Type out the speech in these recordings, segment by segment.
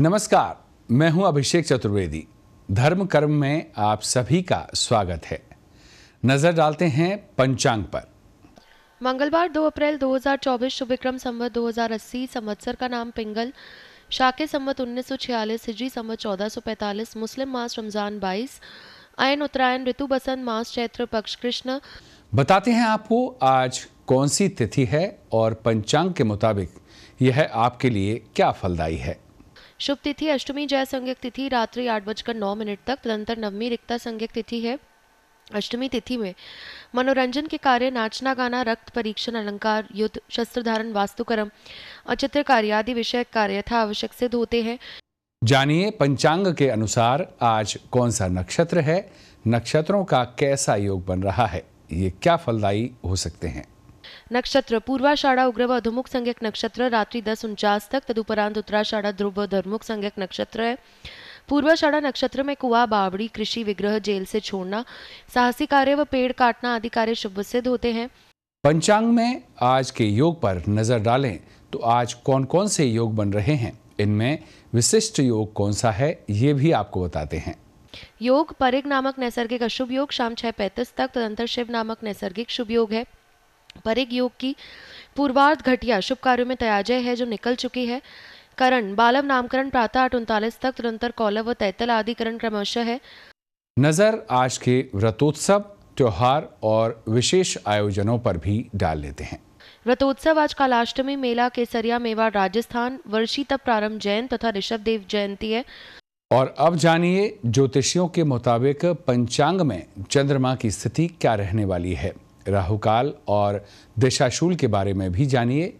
नमस्कार मैं हूं अभिषेक चतुर्वेदी धर्म कर्म में आप सभी का स्वागत है नजर डालते हैं पंचांग पर मंगलवार 2 अप्रैल 2024 शुभ विक्रम संवत 2080 संवत्सर का नाम पिंगल शाके संवत 1946 हिजरी संवत 1445 मुस्लिम मास रमजान 22 आयन उत्तरायण ऋतु बसंत मास चैत्र पक्ष कृष्ण बताते हैं आपको आज कौन सी तिथि है और पंचांग के मुताबिक यह आपके लिए क्या फलदायी है शुभ तिथि अष्टमी जय संज्ञक तिथि रात्रि आठ बजकर नौ मिनट तक तदंतर नवमी रिक्ता संज्ञक तिथि है अष्टमी तिथि में मनोरंजन के कार्य नाचना गाना रक्त परीक्षण अलंकार युद्ध शस्त्र धारण वास्तुकर्म और चित्रकारी आदि विषय कार्य यथा आवश्यक सिद्ध होते हैं जानिए पंचांग के अनुसार आज कौन सा नक्षत्र है नक्षत्रों का कैसा योग बन रहा है ये क्या फलदायी हो सकते हैं નક્ષત્ર પૂર્વાષાઢા ઉગ્ર अधोमुख संज्ञक नक्षत्र रात्रि दस उनचास तक तदुपरांत उत्तराषाढ़ा ध्रुव धर्मुख संज्ञक नक्षत्र है पूर्वाषाढ़ा नक्षत्र में कुआ बावड़ी कृषि विग्रह जेल से छोड़ना साहसी कार्य व पेड़ काटना आदि कार्य शुभ सिद्ध होते हैं पंचांग में आज के योग पर नजर डालें तो आज कौन कौन से योग बन रहे हैं इनमें विशिष्ट योग कौन सा है ये भी आपको बताते हैं योग परिग नामक नैसर्गिक अशुभ योग शाम छह पैंतीस तक तदंतर शिव नामक नैसर्गिक शुभ योग है परिग योग की पूर्वार्ध घटिया शुभ कार्यों में तयाजय है जो निकल चुकी है करण बालव नामकरण प्रातः आठ उनतालीस तक तुरंतर कौलव व तैतल आदि करण क्रमशः है नजर आज के व्रतोत्सव त्योहार और विशेष आयोजनों पर भी डाल लेते हैं व्रतोत्सव आज कालाष्टमी मेला केसरिया मेवाड़ राजस्थान वर्षी तप प्रारंभ जैन तथा ऋषभ देव जयंती है और अब जानिए ज्योतिषियों के मुताबिक पंचांग में चंद्रमा की स्थिति क्या रहने वाली है राहुकाल और दिशाशूल के बारे में भी जानिए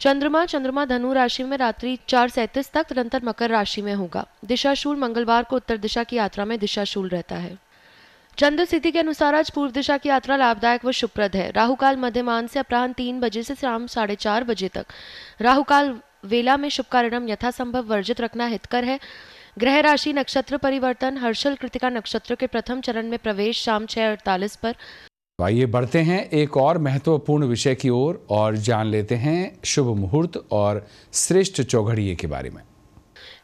चंद्रमा चंद्रमा धनु राशि में रात्रि चार सैतीस तक निरंतर मकर राशि में होगा दिशाशूल मंगलवार को उत्तर दिशा की यात्रा में दिशाशूल रहता है चंद्र स्थिति के अनुसार आज पूर्व दिशा की यात्रा लाभदायक व शुभप्रद है राहुकाल मध्यमान से अपराह्न तीन बजे से शाम साढ़े चार बजे तक राहुकाल वेला में शुभ कार्यक्रम यथासंभव वर्जित रखना हितकर है ग्रह राशि नक्षत्र परिवर्तन हर्षल कृतिका नक्षत्र के प्रथम चरण में प्रवेश शाम छह अड़तालीस पर तो आइए बढ़ते हैं एक और महत्वपूर्ण विषय की ओर और, और जान लेते हैं शुभ मुहूर्त और श्रेष्ठ चौघड़िए के बारे में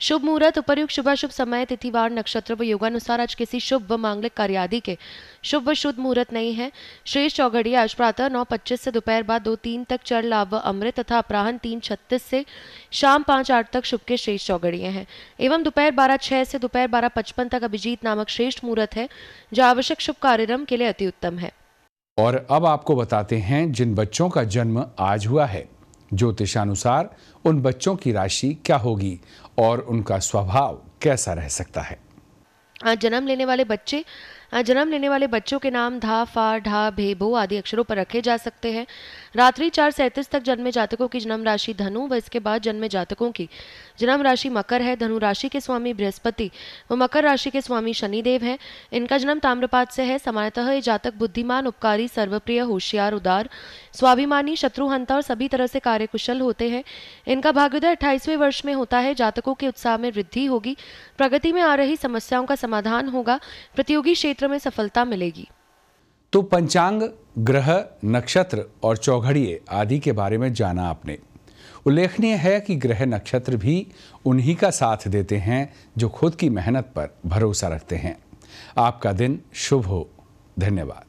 शुभ मुहूर्त उपरयुक्त शुभ समय तिथिवार नक्षत्र व योगानुसार आज किसी शुभ व मांगलिक कार्य आदि के शुभ व शुद्ध मुहूर्त नहीं है श्रेष्ठ चौघड़िया आज प्रातः नौ पच्चीस से दोपहर बाद दो तीन तक चर लाभ व अमृत तथा अपराहन तीन छत्तीस से शाम पांच आठ तक शुभ के श्रेष्ठ चौघड़िए हैं एवं दोपहर बारह छह से दोपहर बारह पचपन तक अभिजीत नामक श्रेष्ठ मुहूर्त है जो आवश्यक शुभ कार्यक्रम के लिए अति उत्तम है और अब आपको बताते हैं जिन बच्चों का जन्म आज हुआ है ज्योतिषानुसार उन बच्चों की राशि क्या होगी और उनका स्वभाव कैसा रह सकता है जन्म लेने वाले बच्चे जन्म लेने वाले बच्चों के नाम धा फा ढा भे भो आदि अक्षरों पर रखे जा सकते हैं रात्रि चार सैंतीस तक जन्मे जातकों की जन्म राशि धनु व इसके बाद जन्मे जातकों की जन्म राशि मकर है धनु राशि के स्वामी बृहस्पति व मकर राशि के स्वामी शनिदेव हैं इनका जन्म ताम्रपात से है सामान्यतः ये जातक बुद्धिमान उपकारी सर्वप्रिय होशियार उदार स्वाभिमानी शत्रुहंता और सभी तरह से कार्यकुशल होते हैं इनका भाग्योदय अट्ठाईसवें वर्ष में होता है जातकों के उत्साह में वृद्धि होगी प्रगति में आ रही समस्याओं का समाधान होगा प्रतियोगी क्षेत्र क्षेत्र में सफलता मिलेगी तो पंचांग ग्रह नक्षत्र और चौघड़िए आदि के बारे में जाना आपने उल्लेखनीय है कि ग्रह नक्षत्र भी उन्हीं का साथ देते हैं जो खुद की मेहनत पर भरोसा रखते हैं आपका दिन शुभ हो धन्यवाद